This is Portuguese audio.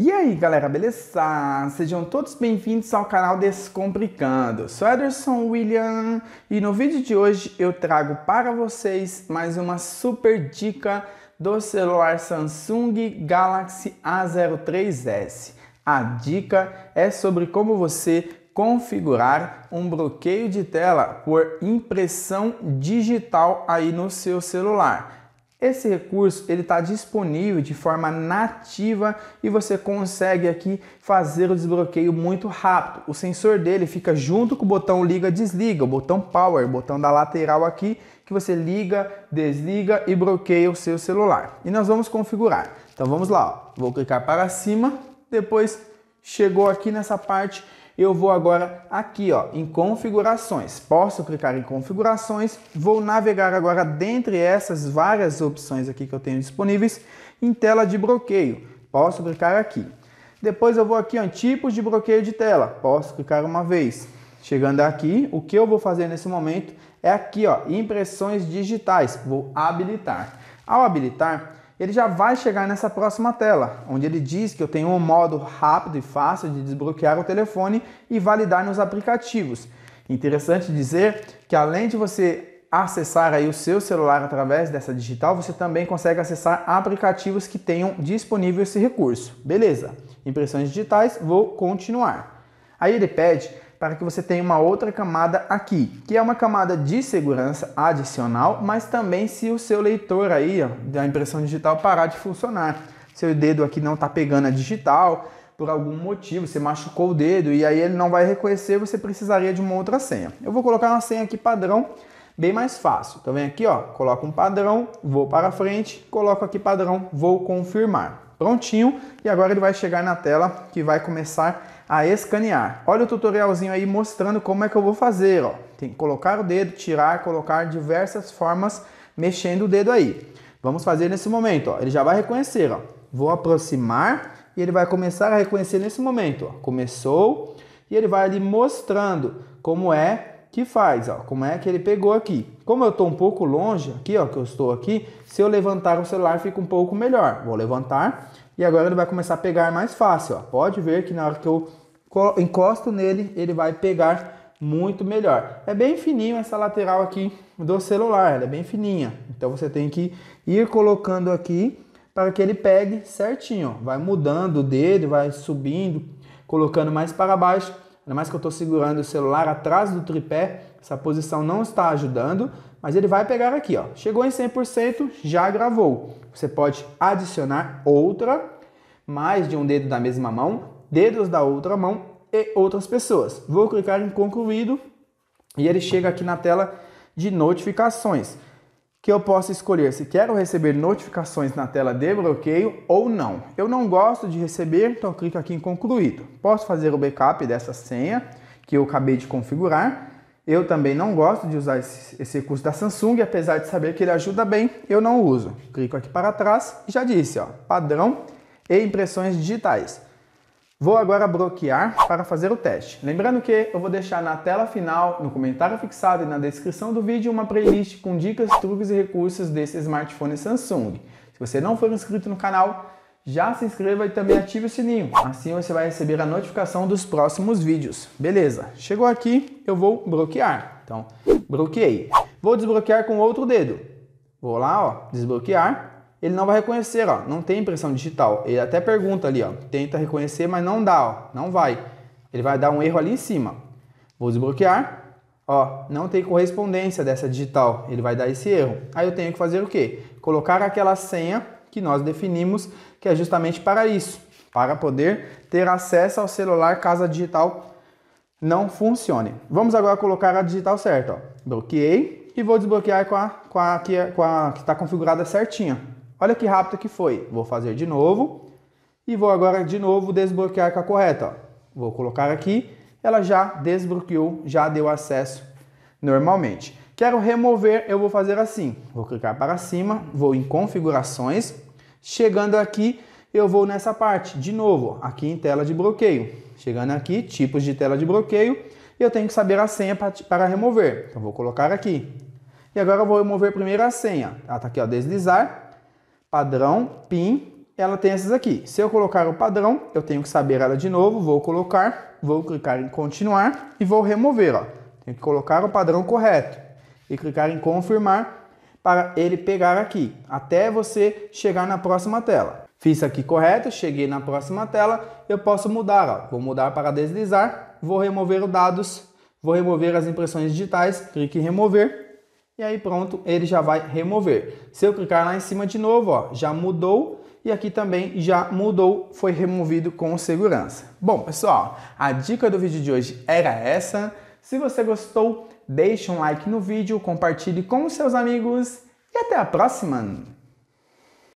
E aí galera, beleza? Sejam todos bem-vindos ao canal Descomplicando. Sou Ederson William e no vídeo de hoje eu trago para vocês mais uma super dica do celular Samsung Galaxy A03s. A dica é sobre como você configurar um bloqueio de tela por impressão digital aí no seu celular. Esse recurso ele está disponível de forma nativa e você consegue aqui fazer o desbloqueio muito rápido. O sensor dele fica junto com o botão liga/desliga, o botão power, o botão da lateral aqui que você liga, desliga e bloqueia o seu celular. E nós vamos configurar. Então vamos lá, ó. vou clicar para cima, depois chegou aqui nessa parte eu vou agora aqui ó, em configurações. Posso clicar em configurações, vou navegar agora dentre essas várias opções aqui que eu tenho disponíveis em tela de bloqueio. Posso clicar aqui. Depois eu vou aqui em tipos de bloqueio de tela. Posso clicar uma vez. Chegando aqui, o que eu vou fazer nesse momento é aqui, ó, impressões digitais. Vou habilitar. Ao habilitar, ele já vai chegar nessa próxima tela, onde ele diz que eu tenho um modo rápido e fácil de desbloquear o telefone e validar nos aplicativos. Interessante dizer que além de você acessar aí o seu celular através dessa digital, você também consegue acessar aplicativos que tenham disponível esse recurso. Beleza? Impressões digitais, vou continuar. Aí ele pede para que você tenha uma outra camada aqui, que é uma camada de segurança adicional, mas também se o seu leitor aí ó, da impressão digital parar de funcionar, seu dedo aqui não está pegando a digital por algum motivo, você machucou o dedo e aí ele não vai reconhecer, você precisaria de uma outra senha. Eu vou colocar uma senha aqui padrão, bem mais fácil. Então vem aqui, ó, coloco um padrão, vou para frente, coloco aqui padrão, vou confirmar. Prontinho, e agora ele vai chegar na tela que vai começar a escanear. Olha o tutorialzinho aí mostrando como é que eu vou fazer, ó. Tem que colocar o dedo, tirar, colocar diversas formas mexendo o dedo aí. Vamos fazer nesse momento, ó. Ele já vai reconhecer, ó. Vou aproximar e ele vai começar a reconhecer nesse momento, ó. Começou e ele vai ali mostrando como é que faz, ó, como é que ele pegou aqui. Como eu estou um pouco longe aqui, ó, que eu estou aqui, se eu levantar o celular fica um pouco melhor. Vou levantar e agora ele vai começar a pegar mais fácil, ó. Pode ver que na hora que eu encosto nele, ele vai pegar muito melhor. É bem fininho essa lateral aqui do celular, ela é bem fininha. Então você tem que ir colocando aqui para que ele pegue certinho, ó. Vai mudando o dedo, vai subindo, colocando mais para baixo ainda mais que eu estou segurando o celular atrás do tripé, essa posição não está ajudando, mas ele vai pegar aqui, ó. Chegou em 100%, já gravou. Você pode adicionar outra, mais de um dedo da mesma mão, dedos da outra mão e outras pessoas. Vou clicar em concluído e ele chega aqui na tela de notificações que eu posso escolher se quero receber notificações na tela de bloqueio ou não. Eu não gosto de receber, então clico aqui em concluído. Posso fazer o backup dessa senha que eu acabei de configurar. Eu também não gosto de usar esse recurso da Samsung, apesar de saber que ele ajuda bem, eu não uso. Clico aqui para trás e já disse, ó, padrão e impressões digitais. Vou agora bloquear para fazer o teste. Lembrando que eu vou deixar na tela final, no comentário fixado e na descrição do vídeo uma playlist com dicas, truques e recursos desse smartphone Samsung. Se você não for inscrito no canal, já se inscreva e também ative o sininho. Assim você vai receber a notificação dos próximos vídeos. Beleza, chegou aqui, eu vou bloquear. Então, bloqueei. Vou desbloquear com outro dedo. Vou lá, ó, desbloquear ele não vai reconhecer, ó, não tem impressão digital. Ele até pergunta ali, ó, tenta reconhecer, mas não dá, ó, não vai. Ele vai dar um erro ali em cima. Vou desbloquear, ó, não tem correspondência dessa digital, ele vai dar esse erro. Aí eu tenho que fazer o quê? Colocar aquela senha que nós definimos, que é justamente para isso, para poder ter acesso ao celular caso a digital não funcione. Vamos agora colocar a digital certa, ó. Bloqueei e vou desbloquear com a, com a, é, com a que está configurada certinha. Olha que rápido que foi. Vou fazer de novo e vou agora de novo desbloquear com a correta. Ó. Vou colocar aqui, ela já desbloqueou, já deu acesso normalmente. Quero remover, eu vou fazer assim. Vou clicar para cima, vou em configurações. Chegando aqui, eu vou nessa parte, de novo, aqui em tela de bloqueio. Chegando aqui, tipos de tela de bloqueio, eu tenho que saber a senha para remover. Então vou colocar aqui. E agora eu vou remover primeiro a senha. Ela está aqui, ó, deslizar padrão, PIN, ela tem essas aqui. Se eu colocar o padrão, eu tenho que saber ela de novo, vou colocar, vou clicar em continuar e vou remover. Ó. Tenho que colocar o padrão correto e clicar em confirmar para ele pegar aqui, até você chegar na próxima tela. Fiz aqui correto, cheguei na próxima tela, eu posso mudar, ó. vou mudar para deslizar, vou remover os dados, vou remover as impressões digitais, clique em remover e aí pronto, ele já vai remover. Se eu clicar lá em cima de novo, ó, já mudou e aqui também já mudou, foi removido com segurança. Bom, pessoal, a dica do vídeo de hoje era essa. Se você gostou, deixe um like no vídeo, compartilhe com seus amigos e até a próxima!